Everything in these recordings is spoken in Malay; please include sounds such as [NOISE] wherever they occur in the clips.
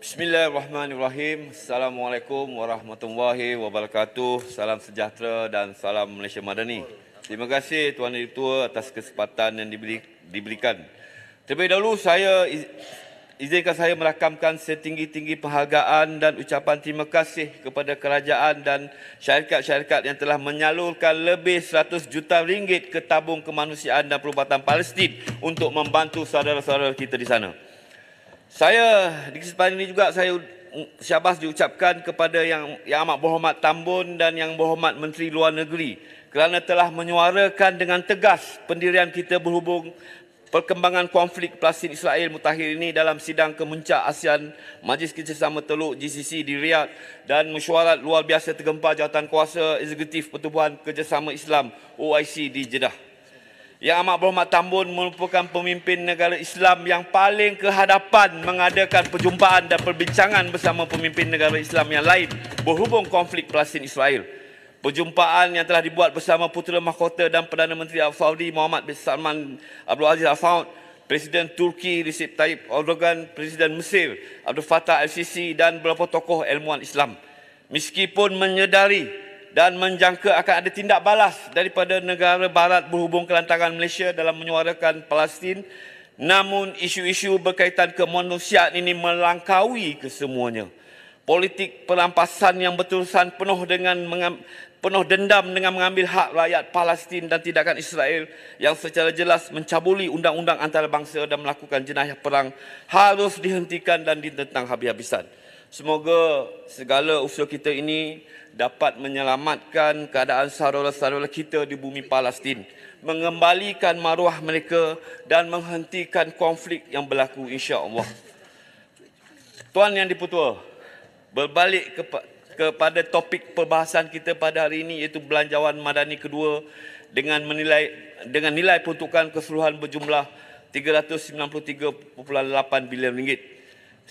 Bismillahirrahmanirrahim. Assalamualaikum warahmatullahi wabarakatuh. Salam sejahtera dan salam Malaysia Madani. Terima kasih Tuan Yang Tua atas kesempatan yang diberi, diberikan. Terlebih dahulu saya izinkan saya merakamkan setinggi-tinggi penghargaan dan ucapan terima kasih kepada kerajaan dan syarikat-syarikat yang telah menyalurkan lebih 100 juta ringgit ke tabung kemanusiaan dan perubatan Palestin untuk membantu saudara-saudara kita di sana. Saya di kesempatan ini juga saya syabas diucapkan kepada yang yang amat berhormat Tambun dan yang berhormat Menteri Luar Negeri kerana telah menyuarakan dengan tegas pendirian kita berhubung perkembangan konflik Palestin Israel mutakhir ini dalam sidang kemuncak ASEAN Majlis Kerjasama Teluk GCC di Riyadh dan mesyuarat luar biasa tergempar jawatan kuasa eksekutif Pertubuhan Kerjasama Islam OIC di Jeddah. Yang Amat Berhormat Tambun merupakan pemimpin negara Islam yang paling kehadapan mengadakan perjumpaan dan perbincangan bersama pemimpin negara Islam yang lain berhubung konflik Palestin Israel. Perjumpaan yang telah dibuat bersama Putera Mahkota dan Perdana Menteri al Saudi Muhammad bin Salman Abdul Aziz Al Saud, Presiden Turki Recep Tayyip Erdogan, Presiden Mesir Abdul Fattah Al-Sisi dan beberapa tokoh ilmuwan Islam. Meskipun menyedari dan menjangka akan ada tindak balas daripada negara barat berhubung kelantangan Malaysia dalam menyuarakan Palestin. Namun isu-isu berkaitan kemanusiaan ini melangkaui kesemuanya. Politik perampasan yang berterusan penuh dengan penuh dendam dengan mengambil hak rakyat Palestin dan tindakan Israel yang secara jelas mencabuli undang-undang antarabangsa dan melakukan jenayah perang harus dihentikan dan ditentang habis-habisan. Semoga segala usaha kita ini dapat menyelamatkan keadaan saudara-saudara kita di bumi Palestin, mengembalikan maruah mereka dan menghentikan konflik yang berlaku insya-Allah. Tuan yang dipertua, berbalik ke, kepada topik perbahasan kita pada hari ini iaitu belanjawan madani kedua dengan menilai dengan nilai peruntukan keseluruhan berjumlah 393.8 bilion ringgit.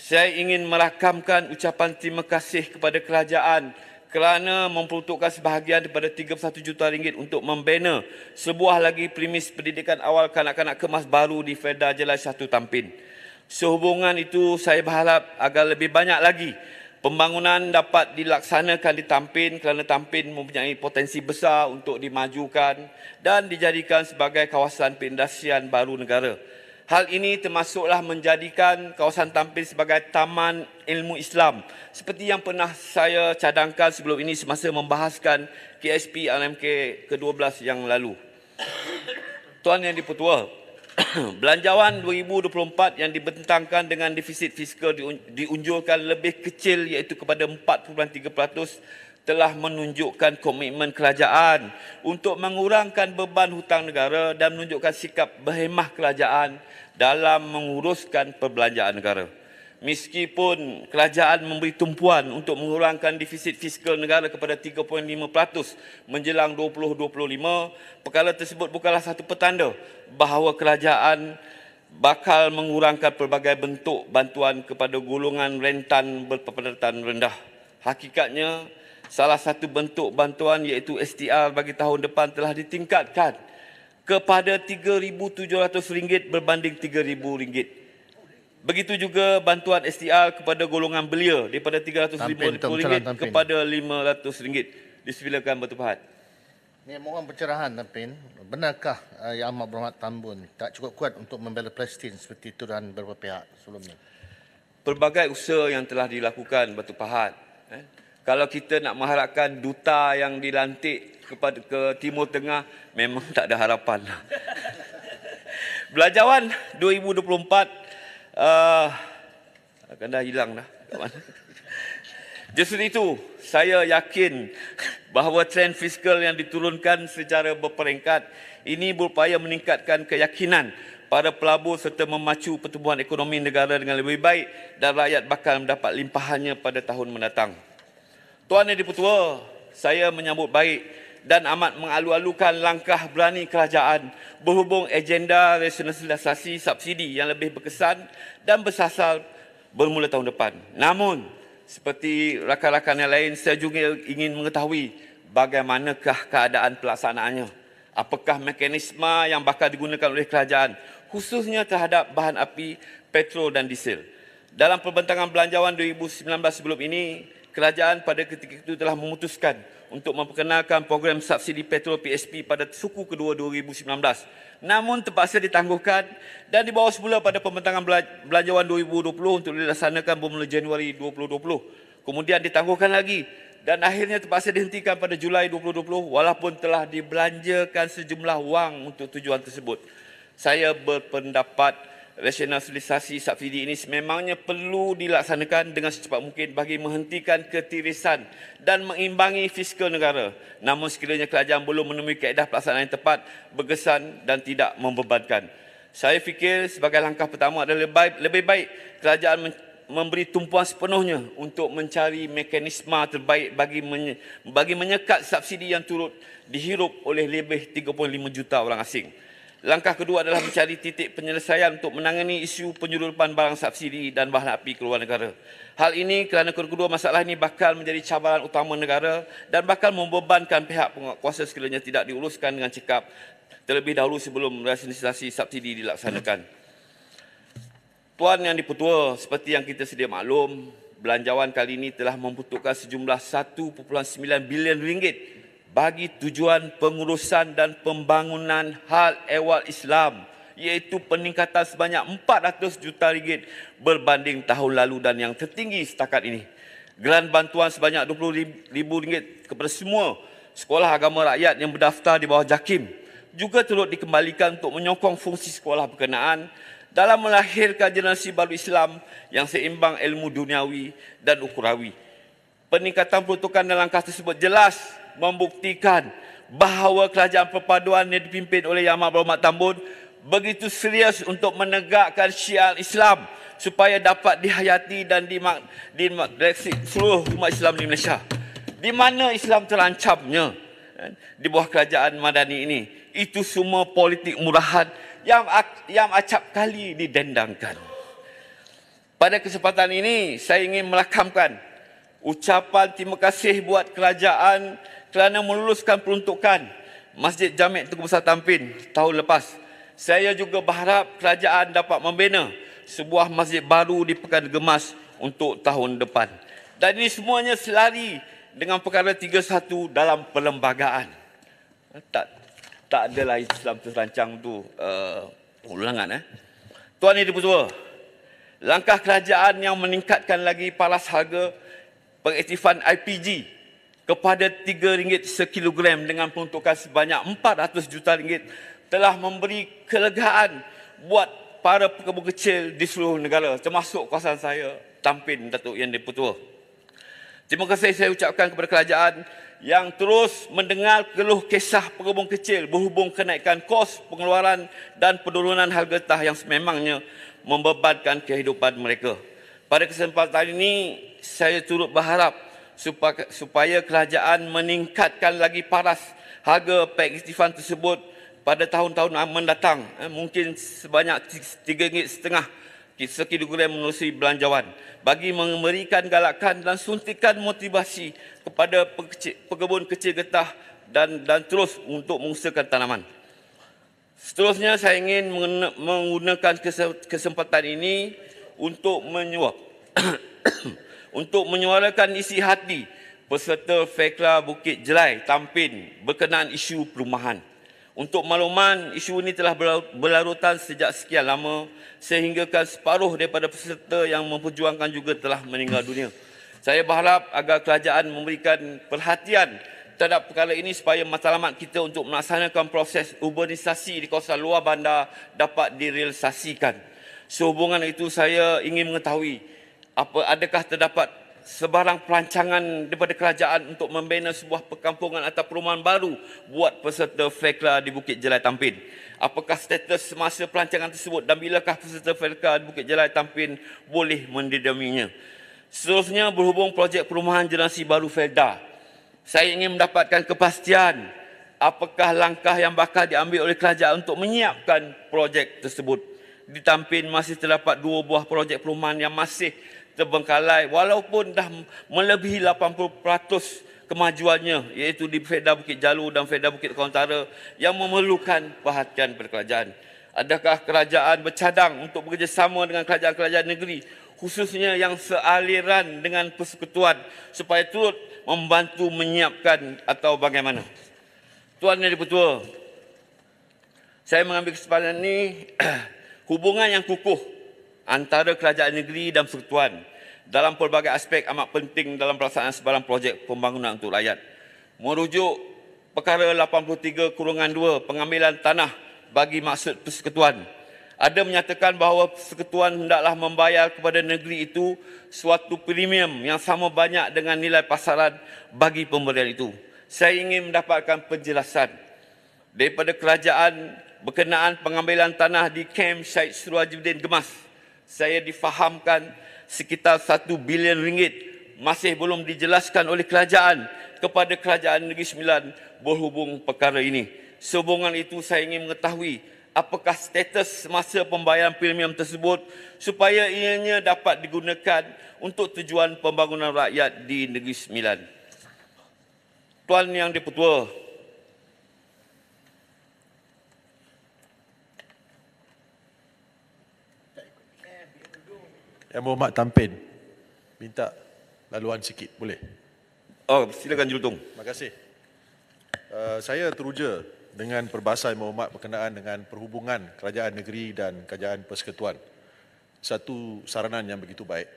Saya ingin merakamkan ucapan terima kasih kepada kerajaan kerana memperuntukkan sebahagian daripada 31 juta ringgit untuk membina sebuah lagi premis pendidikan awal kanak-kanak kemas baru di Feda Jelas Satu Tampin. Sehubungan itu saya berharap agar lebih banyak lagi pembangunan dapat dilaksanakan di Tampin kerana Tampin mempunyai potensi besar untuk dimajukan dan dijadikan sebagai kawasan pendasian baru negara. Hal ini termasuklah menjadikan kawasan Tampin sebagai Taman Ilmu Islam. Seperti yang pernah saya cadangkan sebelum ini semasa membahaskan KSP RMK ke-12 yang lalu. Tuan Yang Dipertua, [CLEARS THROAT] belanjawan 2024 yang dibentangkan dengan defisit fiskal diunjurkan lebih kecil iaitu kepada 4.3% telah menunjukkan komitmen kerajaan untuk mengurangkan beban hutang negara dan menunjukkan sikap berhemah kerajaan dalam menguruskan perbelanjaan negara. Meskipun kerajaan memberi tumpuan untuk mengurangkan defisit fiskal negara kepada 3.5% menjelang 2025, perkara tersebut bukanlah satu petanda bahawa kerajaan bakal mengurangkan pelbagai bentuk bantuan kepada golongan rentan berpendapatan rendah. Hakikatnya, salah satu bentuk bantuan iaitu STR bagi tahun depan telah ditingkatkan kepada RM3,700 berbanding RM3,000. Begitu juga bantuan STR kepada golongan belia daripada RM350 kepada RM500. Disebilakan batu Pahat. Ini mohon pencerahan Tampin. Benarkah uh, Yang Amat Berhormat Tambun tak cukup kuat untuk membela Palestin seperti tuduhan beberapa pihak sebelumnya? Pelbagai usaha yang telah dilakukan Batu Pahat eh, kalau kita nak mengharapkan duta yang dilantik kepada ke Timur Tengah memang tak ada harapan. [LAUGHS] Belajawan 2024 uh, akan dah hilang dah. [LAUGHS] Justru itu saya yakin bahawa trend fiskal yang diturunkan secara berperingkat ini berupaya meningkatkan keyakinan para pelabur serta memacu pertumbuhan ekonomi negara dengan lebih baik dan rakyat bakal mendapat limpahannya pada tahun mendatang. Tuan Yang di-Pertua, saya menyambut baik dan amat mengalu-alukan langkah berani kerajaan berhubung agenda rasionalisasi subsidi yang lebih berkesan dan bersasar bermula tahun depan. Namun, seperti rakan-rakan yang lain, saya juga ingin mengetahui bagaimanakah keadaan pelaksanaannya. Apakah mekanisme yang bakal digunakan oleh kerajaan khususnya terhadap bahan api, petrol dan diesel. Dalam perbentangan belanjawan 2019 sebelum ini, kerajaan pada ketika itu telah memutuskan untuk memperkenalkan program subsidi petrol PSP pada suku kedua 2019. Namun terpaksa ditangguhkan dan dibawa semula pada pembentangan belanjawan 2020 untuk dilaksanakan bermula Januari 2020. Kemudian ditangguhkan lagi dan akhirnya terpaksa dihentikan pada Julai 2020 walaupun telah dibelanjakan sejumlah wang untuk tujuan tersebut. Saya berpendapat Rasionalisasi subsidi ini sememangnya perlu dilaksanakan dengan secepat mungkin bagi menghentikan ketirisan dan mengimbangi fiskal negara. Namun sekiranya kerajaan belum menemui kaedah pelaksanaan yang tepat, berkesan dan tidak membebankan. Saya fikir sebagai langkah pertama adalah lebih baik, lebih baik kerajaan memberi tumpuan sepenuhnya untuk mencari mekanisme terbaik bagi men- bagi menyekat subsidi yang turut dihirup oleh lebih 3.5 juta orang asing. Langkah kedua adalah mencari titik penyelesaian untuk menangani isu penyeludupan barang subsidi dan bahan api ke luar negara. Hal ini kerana kedua masalah ini bakal menjadi cabaran utama negara dan bakal membebankan pihak penguasa sekiranya tidak diuluskan dengan cekap terlebih dahulu sebelum rasionalisasi subsidi dilaksanakan. Tuan yang dipertua, seperti yang kita sedia maklum, belanjawan kali ini telah membutuhkan sejumlah 1.9 bilion ringgit bagi tujuan pengurusan dan pembangunan hal ehwal Islam iaitu peningkatan sebanyak 400 juta ringgit berbanding tahun lalu dan yang tertinggi setakat ini. Geran bantuan sebanyak 20 ribu ringgit kepada semua sekolah agama rakyat yang berdaftar di bawah JAKIM juga turut dikembalikan untuk menyokong fungsi sekolah berkenaan dalam melahirkan generasi baru Islam yang seimbang ilmu duniawi dan ukurawi. Peningkatan peruntukan dalam langkah tersebut jelas membuktikan bahawa kerajaan perpaduan yang dipimpin oleh Yang Maha Berhormat Tambun begitu serius untuk menegakkan syiar Islam supaya dapat dihayati dan di seluruh umat Islam di Malaysia. Di mana Islam terancamnya kan, di bawah kerajaan Madani ini? Itu semua politik murahan yang yang acap kali didendangkan. Pada kesempatan ini saya ingin melakamkan ucapan terima kasih buat kerajaan kerana meluluskan peruntukan Masjid Jamek Tengku Besar Tampin tahun lepas. Saya juga berharap kerajaan dapat membina sebuah masjid baru di Pekan Gemas untuk tahun depan. Dan ini semuanya selari dengan perkara 31 dalam perlembagaan. Eh, tak tak adalah Islam terancang tu uh, ulangan eh. Tuan Ibu Semua, langkah kerajaan yang meningkatkan lagi paras harga pengaktifan IPG kepada RM3 sekilogram dengan peruntukan sebanyak RM400 juta ringgit telah memberi kelegaan buat para pekebun kecil di seluruh negara termasuk kawasan saya Tampin Datuk Yang Dipertua. Terima kasih saya ucapkan kepada kerajaan yang terus mendengar keluh kesah pekebun kecil berhubung kenaikan kos pengeluaran dan penurunan harga tah yang sememangnya membebankan kehidupan mereka. Pada kesempatan ini, saya turut berharap supaya, supaya kerajaan meningkatkan lagi paras harga pek pengiktifan tersebut pada tahun-tahun mendatang eh, mungkin sebanyak 3 ringgit setengah sekilogram menerusi belanjawan bagi memberikan galakan dan suntikan motivasi kepada pekebun kecil getah dan dan terus untuk mengusahakan tanaman. Seterusnya saya ingin menggunakan kesempatan ini untuk menyuap [COUGHS] untuk menyuarakan isi hati peserta Fekla Bukit Jelai Tampin berkenaan isu perumahan. Untuk makluman, isu ini telah berlarutan sejak sekian lama sehinggakan separuh daripada peserta yang memperjuangkan juga telah meninggal dunia. Saya berharap agar kerajaan memberikan perhatian terhadap perkara ini supaya matlamat kita untuk melaksanakan proses urbanisasi di kawasan luar bandar dapat direalisasikan. Sehubungan itu saya ingin mengetahui apa adakah terdapat sebarang pelancangan daripada kerajaan untuk membina sebuah perkampungan atau perumahan baru buat peserta FECLA di Bukit Jelai Tampin? Apakah status semasa pelancangan tersebut dan bilakah peserta FECLA di Bukit Jelai Tampin boleh mendidaminya? Seterusnya berhubung projek perumahan generasi baru FELDA, saya ingin mendapatkan kepastian apakah langkah yang bakal diambil oleh kerajaan untuk menyiapkan projek tersebut. Di Tampin masih terdapat dua buah projek perumahan yang masih terbengkalai walaupun dah melebihi 80% kemajuannya iaitu di Fedah Bukit Jalu dan Fedah Bukit Kontara yang memerlukan perhatian daripada kerajaan. Adakah kerajaan bercadang untuk bekerjasama dengan kerajaan-kerajaan negeri khususnya yang sealiran dengan persekutuan supaya turut membantu menyiapkan atau bagaimana? Tuan Yang Dipertua, saya mengambil kesempatan ini [CLEARS THROAT] hubungan yang kukuh antara kerajaan negeri dan persekutuan dalam pelbagai aspek amat penting dalam pelaksanaan sebarang projek pembangunan untuk rakyat. Merujuk perkara 83 kurungan 2 pengambilan tanah bagi maksud persekutuan. Ada menyatakan bahawa persekutuan hendaklah membayar kepada negeri itu suatu premium yang sama banyak dengan nilai pasaran bagi pemberian itu. Saya ingin mendapatkan penjelasan daripada kerajaan berkenaan pengambilan tanah di Camp Syed Surajuddin Gemas saya difahamkan sekitar 1 bilion ringgit masih belum dijelaskan oleh kerajaan kepada kerajaan Negeri Sembilan berhubung perkara ini. Sehubungan itu saya ingin mengetahui apakah status semasa pembayaran premium tersebut supaya ianya dapat digunakan untuk tujuan pembangunan rakyat di Negeri Sembilan. Tuan Yang di Yang Muhammad Tampin. Minta laluan sikit, boleh? Oh, silakan Jultung. Terima kasih. Uh, saya teruja dengan perbasai Muhammad berkenaan dengan perhubungan kerajaan negeri dan kerajaan persekutuan. Satu saranan yang begitu baik.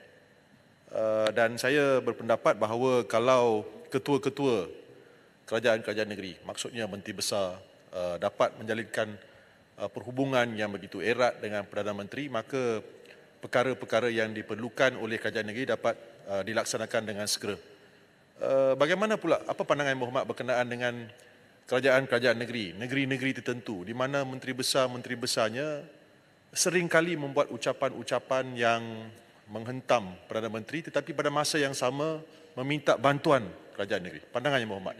Uh, dan saya berpendapat bahawa kalau ketua-ketua kerajaan-kerajaan negeri, maksudnya Menteri Besar, uh, dapat menjalinkan uh, perhubungan yang begitu erat dengan Perdana Menteri, maka perkara-perkara yang diperlukan oleh kerajaan negeri dapat uh, dilaksanakan dengan segera. Uh, bagaimana pula apa pandangan Muhammad berkenaan dengan kerajaan-kerajaan negeri, negeri-negeri tertentu di mana menteri besar-menteri besarnya sering kali membuat ucapan-ucapan yang menghentam Perdana Menteri tetapi pada masa yang sama meminta bantuan kerajaan negeri. Pandangannya Muhammad.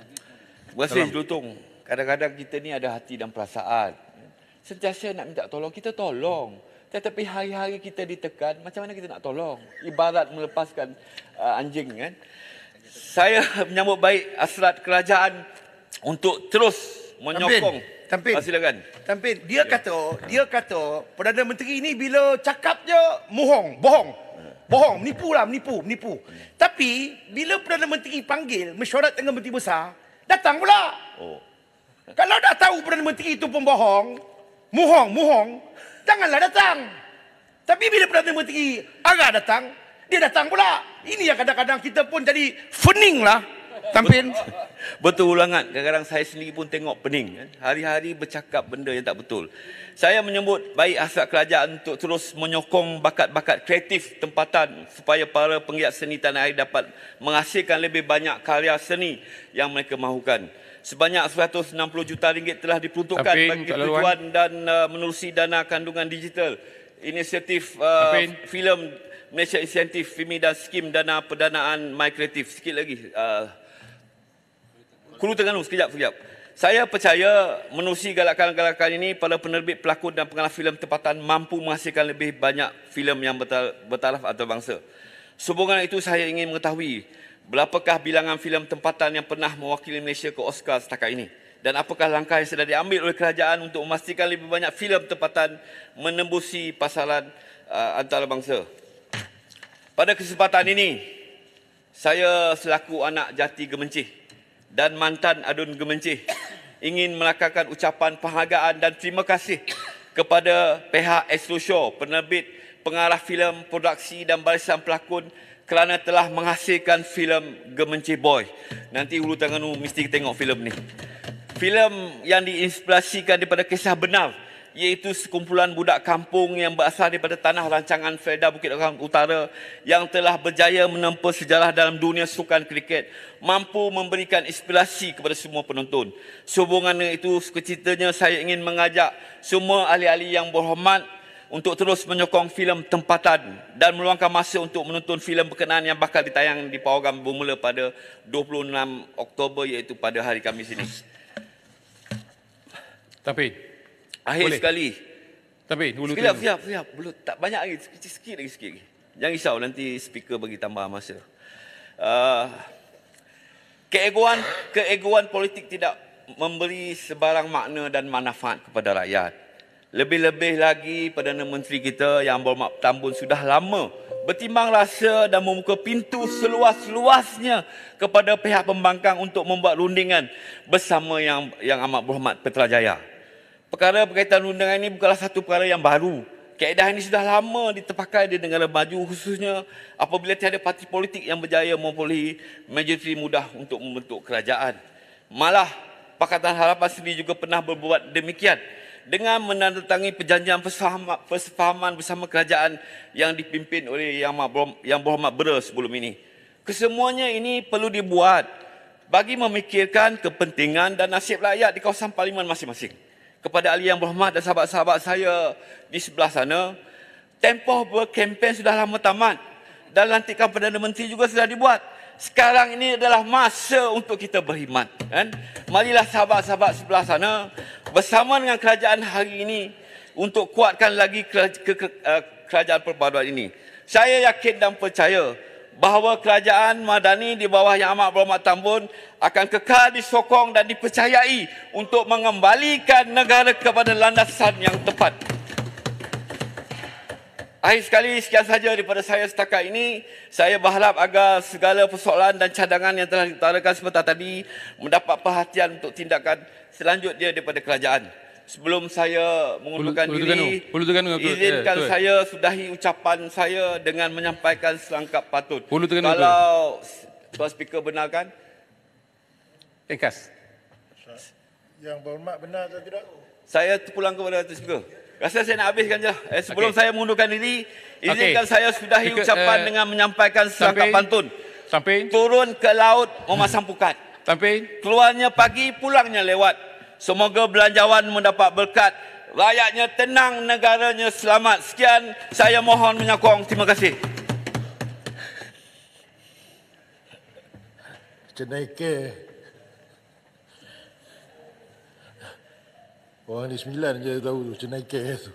Terima kasih, Jelutung. Kadang-kadang kita ni ada hati dan perasaan. Sentiasa nak minta tolong, kita tolong. Hmm. Tetapi hari-hari kita ditekan, macam mana kita nak tolong? Ibarat melepaskan uh, anjing kan? Saya [LAUGHS] menyambut baik asrat kerajaan untuk terus menyokong. Tampin. Tampin. Ah, silakan. Tampin. Dia ya. kata, dia kata Perdana Menteri ini bila cakapnya mohong, bohong. Bohong, menipu lah, menipu, menipu. Tapi, bila Perdana Menteri panggil, mesyuarat dengan Menteri Besar, datang pula. Oh. Kalau dah tahu Perdana Menteri itu pembohong, mohong, mohong janganlah datang. Tapi bila Perdana Menteri Arah datang, dia datang pula. Ini yang kadang-kadang kita pun jadi pening lah. Tampin. Betul, betul ulangan. Kadang-kadang saya sendiri pun tengok pening. Kan. Hari-hari bercakap benda yang tak betul. Saya menyebut baik hasrat kerajaan untuk terus menyokong bakat-bakat kreatif tempatan supaya para penggiat seni tanah air dapat menghasilkan lebih banyak karya seni yang mereka mahukan sebanyak 160 juta ringgit telah diperuntukkan bagi tujuan dan uh, menerusi dana kandungan digital inisiatif uh, filem Malaysia Incentive FIMI dan skim dana pendanaan MyCreative sikit lagi uh, Kulu Terengganu sekejap sekejap saya percaya menerusi galakan-galakan ini pada penerbit pelakon dan pengarah filem tempatan mampu menghasilkan lebih banyak filem yang bertaraf atau bangsa Sehubungan itu saya ingin mengetahui berapakah bilangan filem tempatan yang pernah mewakili Malaysia ke Oscar setakat ini dan apakah langkah yang sedang diambil oleh kerajaan untuk memastikan lebih banyak filem tempatan menembusi pasaran uh, antarabangsa. Pada kesempatan ini saya selaku anak jati gemencih dan mantan adun gemencih ingin melakarkan ucapan penghargaan dan terima kasih kepada pihak Astro Show penerbit pengarah filem, produksi dan barisan pelakon kerana telah menghasilkan filem Gemenci Boy. Nanti ulu tanganmu mesti tengok filem ni. Filem yang diinspirasikan daripada kisah benar iaitu sekumpulan budak kampung yang berasal daripada tanah rancangan Felda Bukit Orang Utara yang telah berjaya menempuh sejarah dalam dunia sukan kriket mampu memberikan inspirasi kepada semua penonton. Sehubungan itu, ceritanya saya ingin mengajak semua ahli-ahli yang berhormat untuk terus menyokong filem tempatan dan meluangkan masa untuk menonton filem berkenaan yang bakal ditayang di pawagam bermula pada 26 Oktober iaitu pada hari Khamis ini. Tapi akhir boleh. sekali. Tapi dulu siap siap siap belum tak banyak lagi sikit, sikit lagi sikit Jangan risau nanti speaker bagi tambah masa. Uh, keegoan keegoan politik tidak memberi sebarang makna dan manfaat kepada rakyat. Lebih-lebih lagi Perdana Menteri kita yang berhormat Tambun sudah lama bertimbang rasa dan membuka pintu seluas-luasnya kepada pihak pembangkang untuk membuat rundingan bersama yang yang amat berhormat Jaya. Perkara berkaitan rundingan ini bukanlah satu perkara yang baru. Kaedah ini sudah lama diterpakai di negara maju khususnya apabila tiada parti politik yang berjaya memperoleh majoriti mudah untuk membentuk kerajaan. Malah Pakatan Harapan sendiri juga pernah berbuat demikian dengan menandatangani perjanjian persefahaman bersama kerajaan yang dipimpin oleh Yang Yang Berhormat Bera sebelum ini. Kesemuanya ini perlu dibuat bagi memikirkan kepentingan dan nasib rakyat di kawasan parlimen masing-masing. Kepada Ali Yang Berhormat dan sahabat-sahabat saya di sebelah sana, tempoh berkempen sudah lama tamat dan lantikan Perdana Menteri juga sudah dibuat. Sekarang ini adalah masa untuk kita berkhidmat. Kan? Marilah sahabat-sahabat sebelah sana bersama dengan kerajaan hari ini untuk kuatkan lagi eh, kerajaan perpaduan ini. Saya yakin dan percaya bahawa kerajaan Madani di bawah Yang Amat Berhormat Tambun akan kekal disokong dan dipercayai untuk mengembalikan negara kepada landasan yang tepat. Akhir sekali, sekian saja daripada saya setakat ini. Saya berharap agar segala persoalan dan cadangan yang telah ditarakan sebentar tadi mendapat perhatian untuk tindakan selanjutnya daripada kerajaan. Sebelum saya mengundurkan diri, izinkan yeah, saya sudahi ucapan saya dengan menyampaikan selangkap patut. Tukan Kalau Tuan Speaker benarkan. Ringkas. Yang berhormat benar atau tidak? Saya terpulang kepada Tuan Speaker. Rasa saya nak habiskan je. Eh, sebelum okay. saya mengundurkan diri, izinkan okay. saya sudah Ikut, ucapan uh, dengan menyampaikan serangkap pantun. Sampai. Turun ke laut memasang hmm. pukat. Sampai. Keluarnya pagi, pulangnya lewat. Semoga belanjawan mendapat berkat. Rakyatnya tenang, negaranya selamat. Sekian, saya mohon menyokong. Terima kasih. Terima kasih. Bueno, es milagro, ya es la usted no hay que eso.